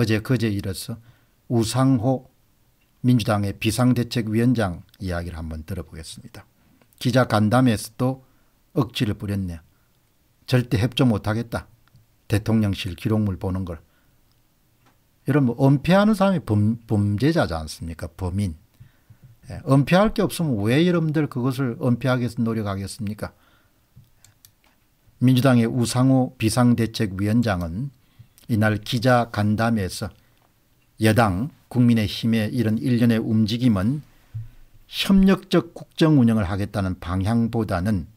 어제 그제 이어서 우상호 민주당의 비상대책위원장 이야기를 한번 들어보겠습니다. 기자 간담회에서도 억지를 부렸네. 절대 협조 못하겠다. 대통령실 기록물 보는 걸. 여러분 은폐하는 뭐 사람이 범, 죄자지 않습니까? 범인. 예, 은폐할 게 없으면 왜 여러분들 그것을 은폐하기 위해서 노력하겠습니까? 민주당의 우상호 비상대책위원장은 이날 기자 간담회에서 여당 국민의힘의 이런 일련의 움직임은 협력적 국정 운영을 하겠다는 방향보다는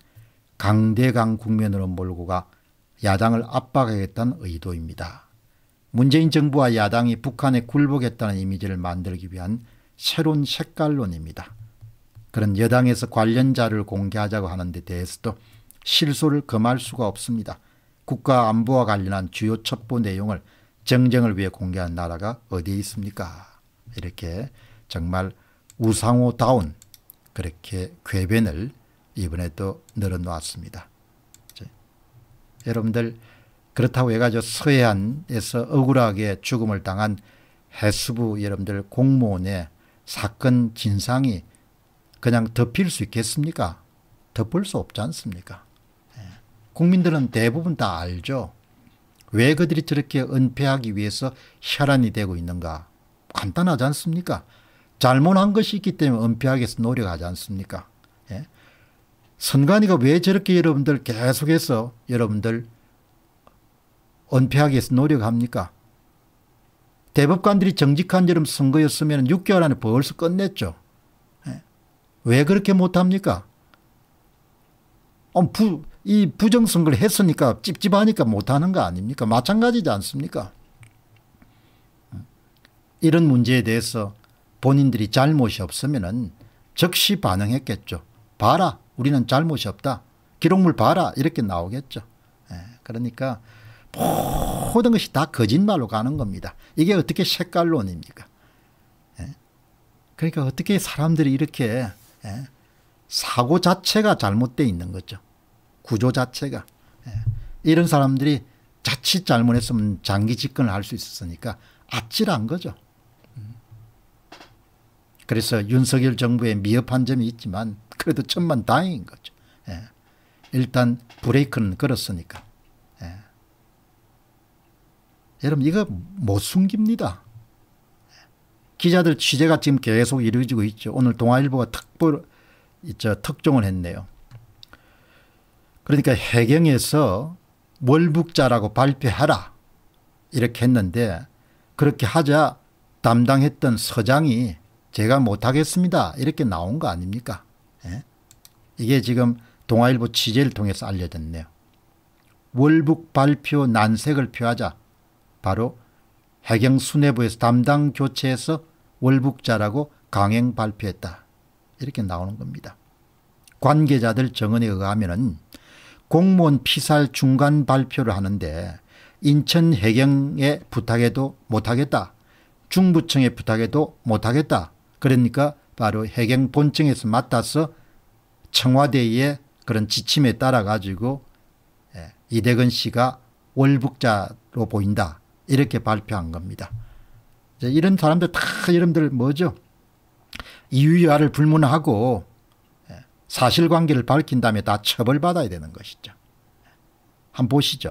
강대강 국면으로 몰고 가 야당을 압박하겠다는 의도입니다. 문재인 정부와 야당이 북한에 굴복했다는 이미지를 만들기 위한 새로운 색깔론입니다. 그런 여당에서 관련자를 공개하자고 하는 데 대해서도 실소를 금할 수가 없습니다. 국가 안보와 관련한 주요 첩보 내용을 정쟁을 위해 공개한 나라가 어디에 있습니까? 이렇게 정말 우상호다운 그렇게 궤변을 이번에 또 늘어놓았습니다. 여러분들 그렇다고 해가지고 서해안에서 억울하게 죽음을 당한 해수부 여러분들 공무원의 사건 진상이 그냥 덮일 수 있겠습니까? 덮을 수 없지 않습니까? 국민들은 대부분 다 알죠. 왜 그들이 저렇게 은폐하기 위해서 혈안이 되고 있는가? 간단하지 않습니까? 잘못한 것이 있기 때문에 은폐하기 위해서 노력하지 않습니까? 예? 선관위가 왜 저렇게 여러분들 계속해서 여러분들 은폐하기 위해서 노력합니까? 대법관들이 정직한 여름 선거였으면 6개월 안에 벌써 끝냈죠. 예? 왜 그렇게 못합니까? 부, 이 부정선거를 했으니까 찝찝하니까 못하는 거 아닙니까? 마찬가지지 않습니까? 이런 문제에 대해서 본인들이 잘못이 없으면 즉시 반응했겠죠. 봐라 우리는 잘못이 없다. 기록물 봐라 이렇게 나오겠죠. 예, 그러니까 모든 것이 다 거짓말로 가는 겁니다. 이게 어떻게 색깔론입니까? 예, 그러니까 어떻게 사람들이 이렇게 예, 사고 자체가 잘못되어 있는 거죠. 구조 자체가. 예, 이런 사람들이 자칫 잘못했으면 장기 집권을 할 수 있었으니까 아찔한 거죠. 음. 그래서 윤석열 정부의 미흡한 점이 있지만 그래도 천만 다행인 거죠. 예. 일단 브레이크는 걸었으니까. 예. 여러분 이거 못 숨깁니다. 기자들 취재가 지금 계속 이루어지고 있죠. 오늘 동아일보가 특보, 저, 특종을 했네요. 그러니까 해경에서 월북자라고 발표하라 이렇게 했는데 그렇게 하자 담당했던 서장이 제가 못하겠습니다 이렇게 나온 거 아닙니까 예? 이게 지금 동아일보 취재를 통해서 알려졌네요 월북 발표 난색을 표하자 바로 해경 수뇌부에서 담당 교체해서 월북자라고 강행 발표했다 이렇게 나오는 겁니다 관계자들 정언에 의하면 은 공무원 피살 중간 발표를 하는데 인천 해경에부탁해도 못하겠다. 중부청에부탁해도 못하겠다. 그러니까 바로 해경 본청에서 맡아서 청와대의 그런 지침에 따라 가지고 예, 이대근 씨가 월북자로 보인다. 이렇게 발표한 겁니다. 이런 사람들 다 여러분들 뭐죠? 이유야를 불문하고 사실관계를 밝힌 다음에 다 처벌받아야 되는 것이죠. 한번 보시죠.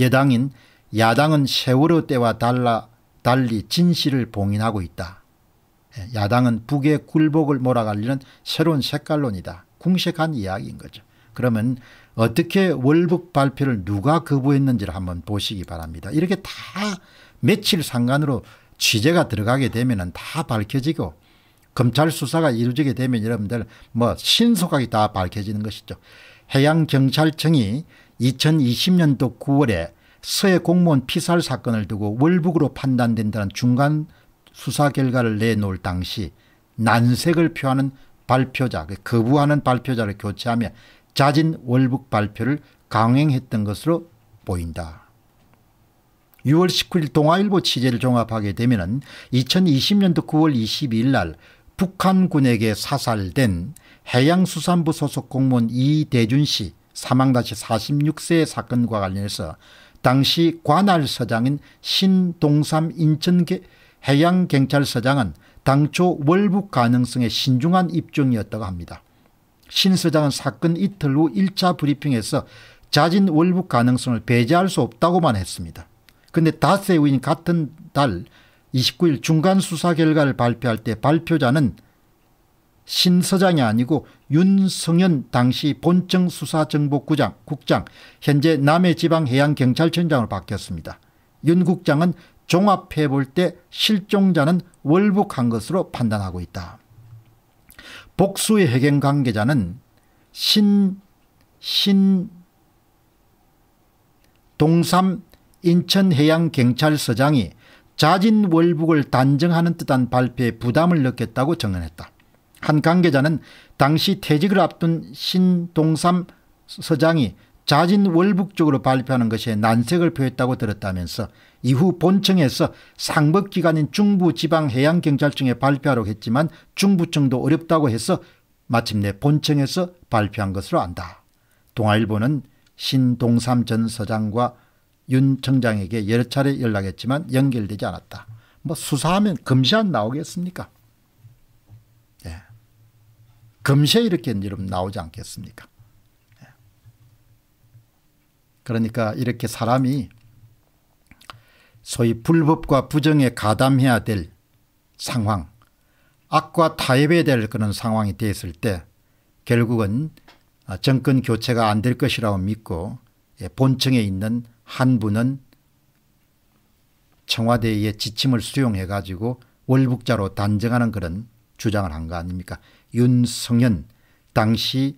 여당인 야당은 세월호 때와 달라, 달리 진실을 봉인하고 있다. 예, 야당은 북의 굴복을 몰아가려는 새로운 색깔론이다. 궁색한 이야기인 거죠. 그러면 어떻게 월북 발표를 누가 거부했는지를 한번 보시기 바랍니다. 이렇게 다 며칠 상관으로 취재가 들어가게 되면 다 밝혀지고 검찰 수사가 이루어지게 되면 여러분들 뭐 신속하게 다 밝혀지는 것이죠. 해양경찰청이 2020년도 9월에 서해 공무원 피살 사건을 두고 월북으로 판단된다는 중간 수사 결과를 내놓을 당시 난색을 표하는 발표자, 그 거부하는 발표자를 교체하며 자진 월북 발표를 강행했던 것으로 보인다. 6월 19일 동아일보 취재를 종합하게 되면 2020년도 9월 22일 날 북한군에게 사살된 해양수산부 소속 공무원 이대준 씨 사망 당시 46세의 사건과 관련해서 당시 관할서장인 신동삼 인천 해양경찰서장은 당초 월북 가능성에 신중한 입증이었다고 합니다. 신 서장은 사건 이틀 후 1차 브리핑에서 자진 월북 가능성을 배제할 수 없다고만 했습니다. 그런데 다세우인 같은 달 29일 중간 수사 결과를 발표할 때 발표자는 신 서장이 아니고 윤성현 당시 본청 수사정보국장 국장 현재 남해지방해양경찰청장으로 바뀌었습니다. 윤 국장은 종합해 볼 때 실종자는 월북한 것으로 판단하고 있다. 복수의 해경 관계자는 신, 신, 동삼 인천해양경찰서장이 자진월북을 단정하는 듯한 발표에 부담을 느꼈다고 증언했다. 한 관계자는 당시 퇴직을 앞둔 신동삼 서장이 자진월북 쪽으로 발표하는 것에 난색을 표했다고 들었다면서 이후 본청에서 상법기관인 중부지방해양경찰청에 발표하라고 했지만 중부청도 어렵다고 해서 마침내 본청에서 발표한 것으로 안다. 동아일보는 신동삼 전 서장과 윤 청장에게 여러 차례 연락했지만 연결되지 않았다. 뭐 수사하면 금시 안 나오겠습니까? 예. 금시에 이렇게 이름 나오지 않겠습니까? 예. 그러니까 이렇게 사람이 소위 불법과 부정에 가담해야 될 상황, 악과 타협해야 될 그런 상황이 되었을 때 결국은 아, 정권 교체가 안 될 것이라고 믿고 예, 본청에 있는 한 분은 청와대의 지침을 수용해 가지고 월북자로 단정하는 그런 주장을 한 거 아닙니까? 윤성현 당시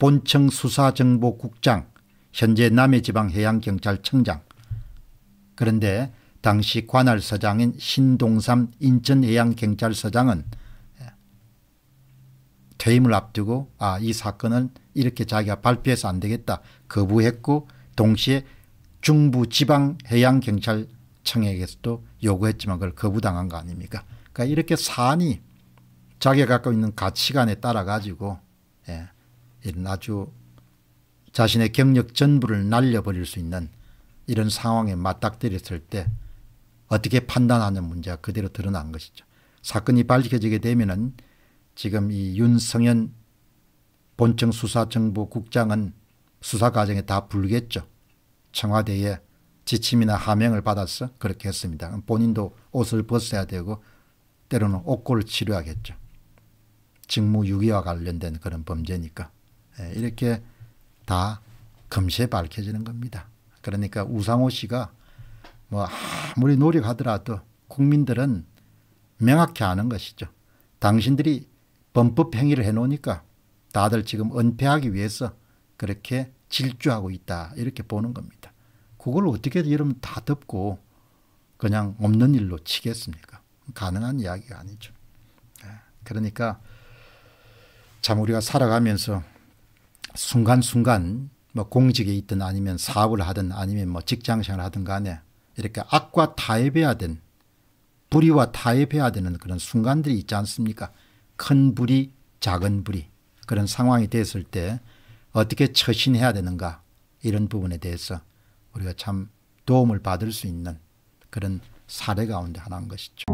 본청 수사정보국장 현재 남해지방해양경찰청장 그런데 당시 관할서장인 신동삼 인천해양경찰서장은 퇴임을 앞두고 아 이 사건을 이렇게 자기가 발표해서 안 되겠다 거부했고 동시에 중부 지방 해양 경찰청에게서도 요구했지만 그걸 거부당한 거 아닙니까? 그러니까 이렇게 사안이 자기가 갖고 있는 가치관에 따라 가지고 예, 이런 아주 자신의 경력 전부를 날려버릴 수 있는 이런 상황에 맞닥뜨렸을 때 어떻게 판단하는 문제가 그대로 드러난 것이죠. 사건이 밝혀지게 되면은 지금 이 윤성현 본청 수사정보국장은 수사 과정에 다 불겠죠. 청와대에 지침이나 하명을 받아서 그렇게 했습니다. 본인도 옷을 벗어야 되고 때로는 옷골을 치료하겠죠. 직무유기와 관련된 그런 범죄니까 예, 이렇게 다금시에 밝혀지는 겁니다. 그러니까 우상호 씨가 뭐 아무리 노력하더라도 국민들은 명확히 아는 것이죠. 당신들이 범법 행위를 해놓으니까 다들 지금 은폐하기 위해서 그렇게 질주하고 있다 이렇게 보는 겁니다. 그걸 어떻게 여러분 다 덮고 그냥 없는 일로 치겠습니까? 가능한 이야기가 아니죠. 예, 그러니까 참 우리가 살아가면서 순간순간 뭐 공직에 있든 아니면 사업을 하든 아니면 뭐 직장생활 하든 간에 이렇게 악과 타협해야 된 불의와 타협해야 되는 그런 순간들이 있지 않습니까? 큰 불이 작은 불이 그런 상황이 됐을 때 어떻게 처신해야 되는가 이런 부분에 대해서 우리가 참 도움을 받을 수 있는 그런 사례 가운데 하나인 것이죠.